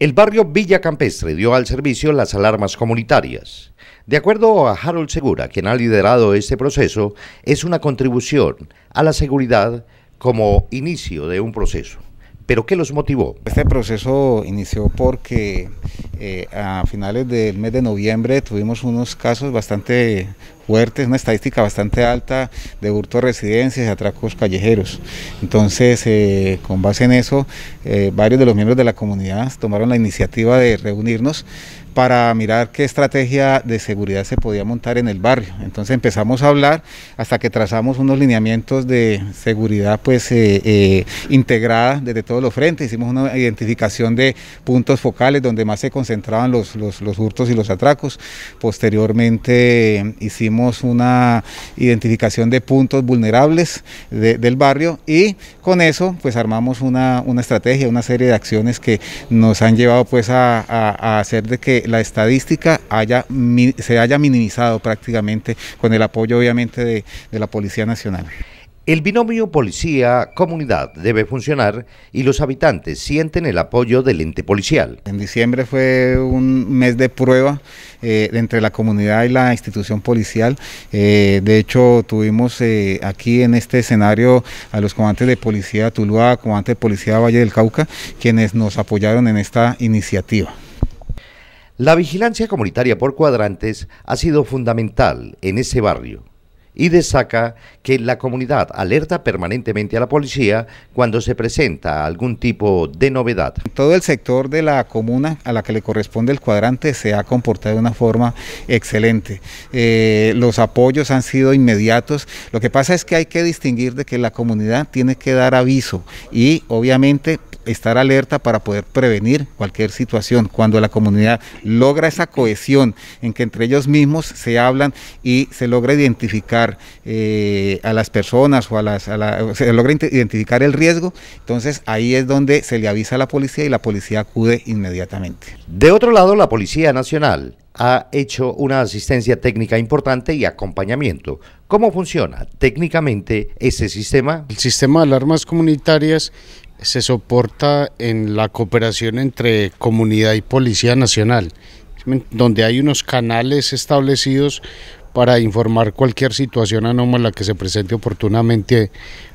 El barrio Villa Campestre dio al servicio las alarmas comunitarias. De acuerdo a Harold Segura, quien ha liderado este proceso, es una contribución a la seguridad como inicio de un proceso. ¿Pero qué los motivó? Este proceso inició porque eh, a finales del mes de noviembre tuvimos unos casos bastante fuertes, una estadística bastante alta de hurto a residencias y atracos callejeros. Entonces, eh, con base en eso, eh, varios de los miembros de la comunidad tomaron la iniciativa de reunirnos para mirar qué estrategia de seguridad se podía montar en el barrio. Entonces empezamos a hablar hasta que trazamos unos lineamientos de seguridad pues eh, eh, integrada desde todos los frentes. Hicimos una identificación de puntos focales donde más se concentraban los, los, hurtos y los atracos. Posteriormente eh, hicimos una identificación de puntos vulnerables del barrio y con eso pues armamos una, estrategia, una serie de acciones que nos han llevado pues a hacer de que la estadística se haya minimizado prácticamente con el apoyo obviamente de, la Policía Nacional. El binomio policía-comunidad debe funcionar y los habitantes sienten el apoyo del ente policial. En diciembre fue un mes de prueba eh, entre la comunidad y la institución policial. Eh, de hecho, tuvimos eh, aquí en este escenario a los comandantes de policía Tuluá, comandante de policía Valle del Cauca, quienes nos apoyaron en esta iniciativa. La vigilancia comunitaria por cuadrantes ha sido fundamental en ese barrio y destaca que la comunidad alerta permanentemente a la policía cuando se presenta algún tipo de novedad. Todo el sector de la comuna a la que le corresponde el cuadrante se ha comportado de una forma excelente. Eh, los apoyos han sido inmediatos. Lo que pasa es que hay que distinguir de que la comunidad tiene que dar aviso y obviamente estar alerta para poder prevenir cualquier situación. Cuando la comunidad logra esa cohesión en que entre ellos mismos se hablan y se logra identificar eh, a las personas o a las, se logra identificar el riesgo, entonces ahí es donde se le avisa a la policía y la policía acude inmediatamente. De otro lado, la Policía Nacional ha hecho una asistencia técnica importante y acompañamiento. ¿Cómo funciona técnicamente ese sistema? El sistema de alarmas comunitarias se soporta en la cooperación entre comunidad y Policía Nacional, donde hay unos canales establecidos para informar cualquier situación anómala que se presente oportunamente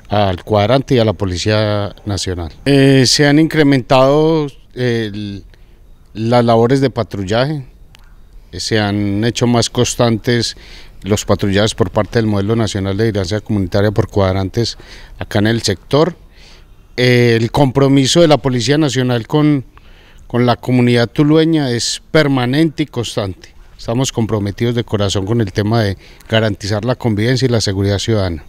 al cuadrante y a la Policía Nacional. Eh, se han incrementado eh, las labores de patrullaje, eh, se han hecho más constantes los patrullajes por parte del modelo nacional de vigilancia comunitaria por cuadrantes acá en el sector el compromiso de la Policía Nacional con, con la comunidad tulueña es permanente y constante. Estamos comprometidos de corazón con el tema de garantizar la convivencia y la seguridad ciudadana.